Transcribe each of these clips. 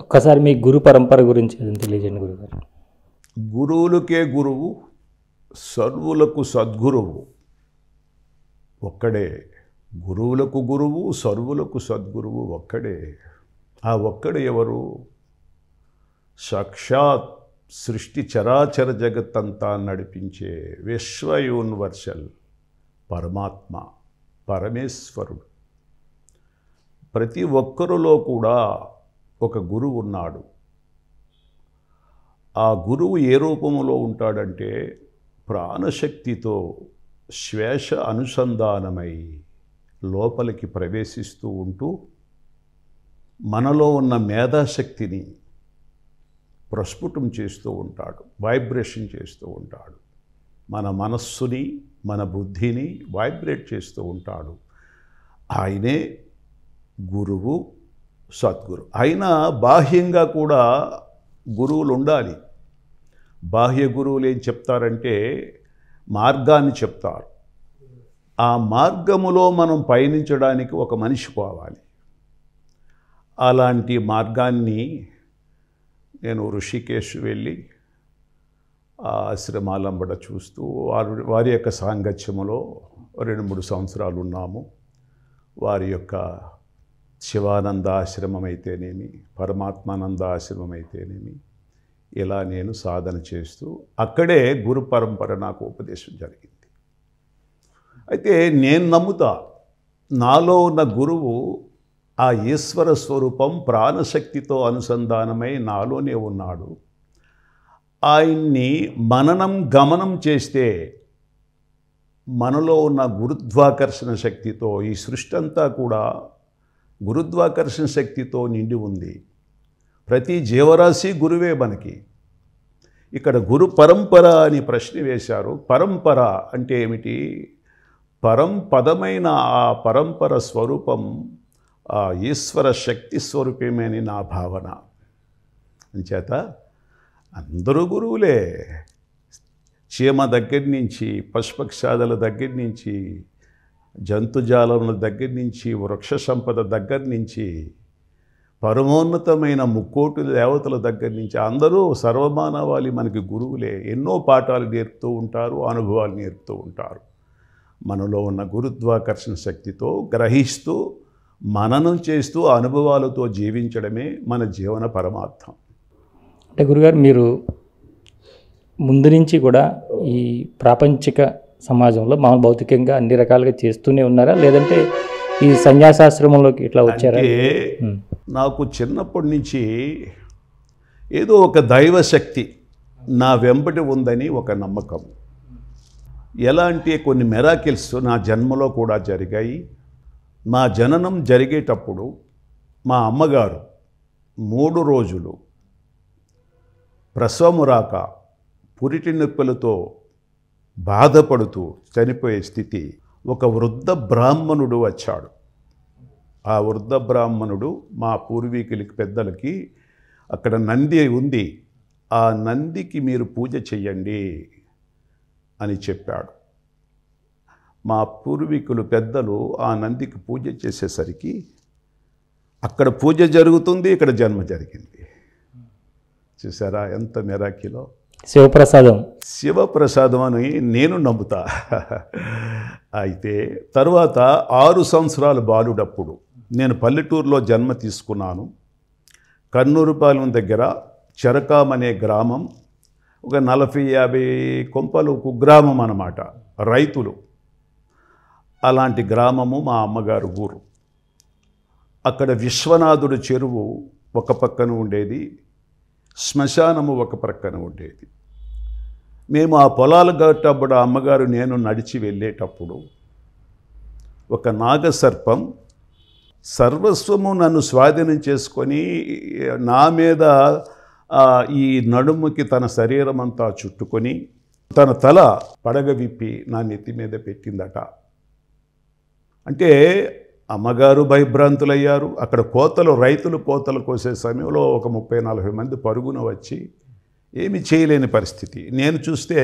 ఒక్కసారి మీ గురు పరంపర గురించి తెలియజేయండి గురుగారు గురువులకే గురువు సర్వులకు సద్గురువు ఒక్కడే గురువులకు గురువు సర్వులకు సద్గురువు ఒక్కడే ఆ ఒక్కడు ఎవరు సాక్షాత్ సృష్టి చరాచర జగత్తంతా నడిపించే విశ్వ యూనివర్సల్ పరమాత్మ పరమేశ్వరుడు ప్రతి ఒక్కరిలో కూడా ఒక గురువు ఉన్నాడు ఆ గురువు ఏ రూపంలో ఉంటాడంటే ప్రాణశక్తితో శ్వేష అనుసంధానమై లోపలికి ప్రవేశిస్తూ ఉంటూ మనలో ఉన్న మేధాశక్తిని ప్రస్ఫుటం చేస్తూ ఉంటాడు వైబ్రేషన్ చేస్తూ ఉంటాడు మన మనస్సుని మన బుద్ధిని వైబ్రేట్ చేస్తూ ఉంటాడు ఆయనే గురువు సద్గురు అయినా బాహ్యంగా కూడా గురువులు ఉండాలి బాహ్య గురువులు ఏం చెప్తారంటే మార్గాన్ని చెప్తారు ఆ మార్గములో మనం పయనించడానికి ఒక మనిషి పోవాలి అలాంటి మార్గాన్ని నేను ఋషికేశ్ వెళ్ళి ఆశ్రమాలంబడ చూస్తూ వారి వారి యొక్క సాంగత్యములో రెండు మూడు సంవత్సరాలు ఉన్నాము వారి యొక్క శివానందాశ్రమం అయితేనేమి పరమాత్మానందాశ్రమం అయితేనేమి ఇలా నేను సాధన చేస్తూ అక్కడే గురు పరంపర నాకు ఉపదేశం జరిగింది అయితే నేను నమ్ముతా నాలో ఉన్న గురువు ఆ ఈశ్వర స్వరూపం ప్రాణశక్తితో అనుసంధానమై నాలోనే ఉన్నాడు ఆయన్ని మననం గమనం చేస్తే మనలో ఉన్న గురుత్వాకర్షణ శక్తితో ఈ సృష్టి అంతా కూడా గురుత్వాకర్షణ శక్తితో నిండి ఉంది ప్రతి జీవరాశి గురువే మనకి ఇక్కడ గురు పరంపర అని ప్రశ్న వేశారు పరంపర అంటే ఏమిటి పరంపదమైన ఆ పరంపర స్వరూపం ఆ ఈశ్వర శక్తి స్వరూపమేని నా భావన అంచేత అందరూ గురువులే చీమ దగ్గర నుంచి పశుపక్షాదుల దగ్గర నుంచి జంతుజాలముల దగ్గర నుంచి వృక్ష సంపద దగ్గర నుంచి పరమోన్నతమైన ముక్కోటి దేవతల దగ్గర నుంచి అందరూ సర్వమానవాళి మనకి గురువులే ఎన్నో పాఠాలు నేర్పుతూ ఉంటారు అనుభవాలు నేర్పుతూ ఉంటారు మనలో ఉన్న గురుత్వాకర్షణ శక్తితో గ్రహిస్తూ మననం చేస్తూ అనుభవాలతో జీవించడమే మన జీవన పరమార్థం అంటే గురుగారు మీరు ముందు నుంచి కూడా ఈ ప్రాపంచిక సమాజంలో మామూలు భౌతికంగా అన్ని రకాలుగా చేస్తూనే ఉన్నారా లేదంటే ఈ సన్యాసాశ్రమంలోకి ఇట్లా వచ్చారా నాకు చిన్నప్పటి నుంచి ఏదో ఒక దైవశక్తి నా వెంబటి ఉందని ఒక నమ్మకం ఎలాంటి కొన్ని మెరాకిల్స్ నా జన్మలో కూడా జరిగాయి నా జననం జరిగేటప్పుడు మా అమ్మగారు మూడు రోజులు ప్రసవము రాక పురిటి నొప్పులతో బాధపడుతూ చనిపోయే స్థితి ఒక వృద్ధ బ్రాహ్మణుడు వచ్చాడు ఆ వృద్ధ బ్రాహ్మణుడు మా పూర్వీకులకి పెద్దలకి అక్కడ నంది ఉంది ఆ నందికి మీరు పూజ చెయ్యండి అని చెప్పాడు మా పూర్వీకులు పెద్దలు ఆ నందికి పూజ చేసేసరికి అక్కడ పూజ జరుగుతుంది ఇక్కడ జన్మ జరిగింది చూసారా ఎంత మెరాకిలో శివప్రసాదం శివప్రసాదం అని నేను నమ్ముతా అయితే తర్వాత ఆరు సంవత్సరాల బాలుడప్పుడు నేను పల్లెటూరులో జన్మ తీసుకున్నాను కన్నూరుపాలెం దగ్గర చెరకాం అనే గ్రామం ఒక నలభై యాభై కొంపలు కుగ్రామం అన్నమాట రైతులు అలాంటి గ్రామము మా అమ్మగారు ఊరు అక్కడ విశ్వనాథుడు చెరువు ఒక పక్కన ఉండేది శ్మశానము ఒక ప్రక్కన ఉండేది మేము ఆ పొలాలు గట్టప్పుడు అమ్మగారు నేను నడిచి వెళ్ళేటప్పుడు ఒక నాగసర్పం సర్వస్వము నన్ను స్వాధీనం చేసుకొని నా మీద ఈ నడుముకి తన శరీరం అంతా చుట్టుకొని తన తల పడగ విప్పి నా నెత్తి మీద పెట్టిందట అంటే అమ్మగారు భయభ్రాంతులయ్యారు అక్కడ కోతలు రైతులు కోతలు కోసే సమయంలో ఒక ముప్పై నలభై మంది పరుగున వచ్చి ఏమి చేయలేని పరిస్థితి నేను చూస్తే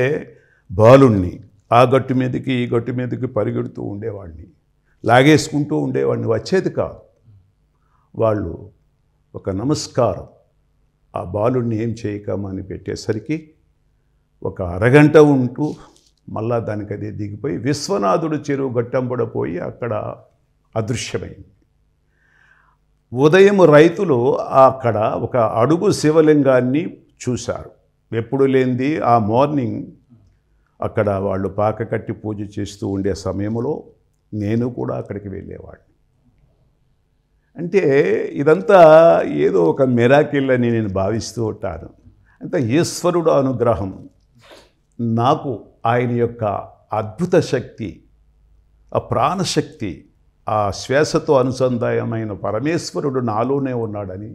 బాలుణ్ణి ఆ గట్టు మీదకి ఈ గట్టు మీదకి పరిగెడుతూ ఉండేవాడిని లాగేసుకుంటూ ఉండేవాడిని వచ్చేది కాదు వాళ్ళు ఒక నమస్కారం ఆ బాలుణ్ణి ఏం చేయకమని పెట్టేసరికి ఒక అరగంట ఉంటూ మళ్ళా దానికి అదే దిగిపోయి విశ్వనాథుడు చెరువు గట్టంబడపోయి అక్కడ అదృశ్యమైంది ఉదయం రైతులు అక్కడ ఒక అడుగు శివలింగాన్ని చూశారు ఎప్పుడు లేనిది ఆ మార్నింగ్ అక్కడ వాళ్ళు పాక కట్టి పూజ చేస్తూ ఉండే సమయంలో నేను కూడా అక్కడికి వెళ్ళేవాడిని అంటే ఇదంతా ఏదో ఒక మెరాకిల్ అని నేను భావిస్తూ ఉంటాను అంటే ఈశ్వరుడు అనుగ్రహం నాకు ఆయన యొక్క అద్భుత శక్తి ఆ ప్రాణశక్తి ఆ శ్వాసతో అనుసంధానమైన పరమేశ్వరుడు నాలోనే ఉన్నాడని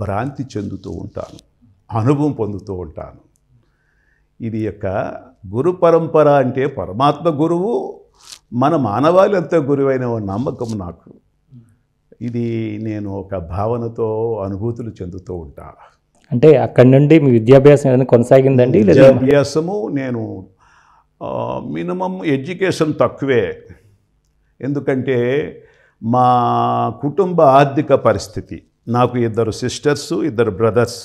భ్రాంతి చెందుతూ ఉంటాను అనుభవం పొందుతూ ఉంటాను ఇది యొక్క గురు పరంపర అంటే పరమాత్మ గురువు మన మానవాళి అంత గురువైన నమ్మకం నాకు ఇది నేను ఒక భావనతో అనుభూతులు చెందుతూ ఉంటా అంటే అక్కడి నుండి మీ విద్యాభ్యాసం ఏదైనా కొనసాగిందండి విద్యాభ్యాసము నేను మినిమం ఎడ్యుకేషన్ తక్కువే ఎందుకంటే మా కుటుంబ ఆర్థిక పరిస్థితి నాకు ఇద్దరు సిస్టర్స్ ఇద్దరు బ్రదర్స్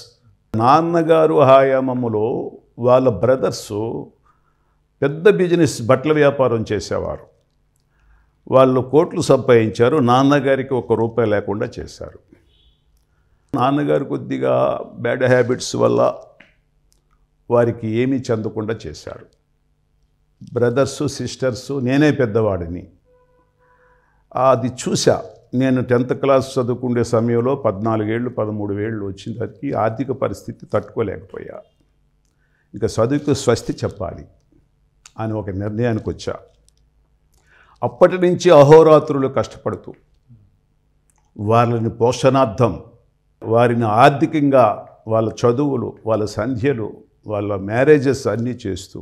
నాన్నగారు హాయామములో వాళ్ళ బ్రదర్స్ పెద్ద బిజినెస్ బట్టల వ్యాపారం చేసేవారు వాళ్ళు కోట్లు సంపాదించారు నాన్నగారికి ఒక రూపాయి లేకుండా చేశారు నాన్నగారు కొద్దిగా బ్యాడ్ హ్యాబిట్స్ వల్ల వారికి ఏమీ చెందకుండా చేశారు బ్రదర్సు సిస్టర్సు నేనే పెద్దవాడిని అది చూసా నేను టెన్త్ క్లాస్ చదువుకుండే సమయంలో పద్నాలుగేళ్ళు పదమూడు వేళ్ళు వచ్చేసరికి ఆర్థిక పరిస్థితి తట్టుకోలేకపోయా ఇంకా చదువుకు స్వస్తి చెప్పాలి అని ఒక నిర్ణయానికి వచ్చా అప్పటి నుంచి అహోరాత్రులు కష్టపడుతూ వాళ్ళని పోషణార్థం వారిని ఆర్థికంగా వాళ్ళ చదువులు వాళ్ళ సంధ్యలు వాళ్ళ మ్యారేజెస్ అన్నీ చేస్తూ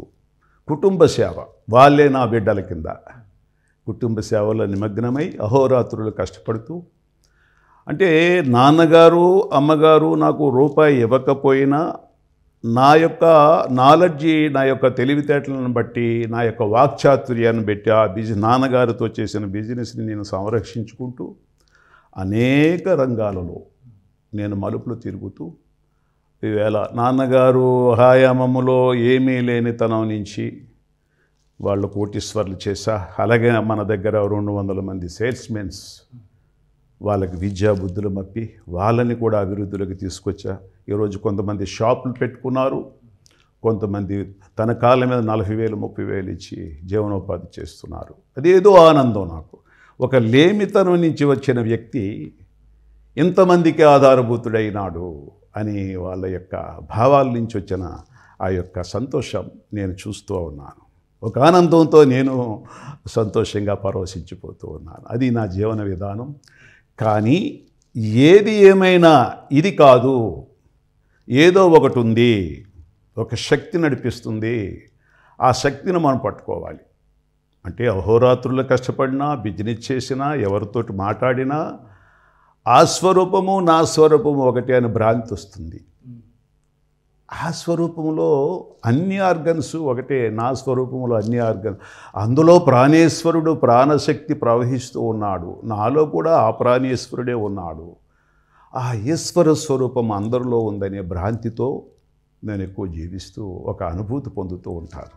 కుటుంబ సేవ వాళ్ళే నా బిడ్డల కింద కుటుంబ సేవలో నిమగ్నమై అహోరాత్రులు కష్టపడుతూ అంటే నాన్నగారు అమ్మగారు నాకు రూపాయి ఇవ్వకపోయినా నా యొక్క నాలెడ్జి నా యొక్క తెలివితేటలను బట్టి నా యొక్క వాక్చాతుర్యాన్ని బట్టి ఆ బిజి నాన్నగారితో చేసిన బిజినెస్ని నేను సంరక్షించుకుంటూ అనేక రంగాలలో నేను మలుపులు తిరుగుతూ ఈవేళ నాన్నగారు హాయామములో ఏమీ లేనితనం నుంచి వాళ్ళు కోటీశ్వర్లు చేసా అలాగే మన దగ్గర రెండు వందల మంది సేల్స్మెన్స్ వాళ్ళకి విద్యా బుద్ధులు మప్పి వాళ్ళని కూడా అభివృద్ధిలోకి తీసుకొచ్చా ఈరోజు కొంతమంది షాపులు పెట్టుకున్నారు కొంతమంది తన కాళ్ళ మీద నలభై వేలు ముప్పై వేలు ఇచ్చి జీవనోపాధి చేస్తున్నారు అదేదో ఆనందం నాకు ఒక లేమితనం నుంచి వచ్చిన వ్యక్తి ఇంతమందికి ఆధారభూతుడైనాడు అని వాళ్ళ యొక్క భావాల నుంచి వచ్చిన ఆ యొక్క సంతోషం నేను చూస్తూ ఉన్నాను ఒక ఆనందంతో నేను సంతోషంగా పరవశించిపోతూ ఉన్నాను అది నా జీవన విధానం కానీ ఏది ఏమైనా ఇది కాదు ఏదో ఒకటి ఉంది ఒక శక్తి నడిపిస్తుంది ఆ శక్తిని మనం పట్టుకోవాలి అంటే అహోరాత్రులు కష్టపడినా బిజినెస్ చేసినా ఎవరితోటి మాట్లాడినా ఆ స్వరూపము నా స్వరూపము ఒకటి అని భ్రాంతి వస్తుంది ఆ స్వరూపంలో అన్ని ఆర్గన్స్ ఒకటే నా స్వరూపంలో అన్ని ఆర్గన్ అందులో ప్రాణేశ్వరుడు ప్రాణశక్తి ప్రవహిస్తూ ఉన్నాడు నాలో కూడా ఆ ప్రాణేశ్వరుడే ఉన్నాడు ఆ ఈశ్వర స్వరూపం అందరిలో ఉందనే భ్రాంతితో నేను ఎక్కువ జీవిస్తూ ఒక అనుభూతి పొందుతూ ఉంటాను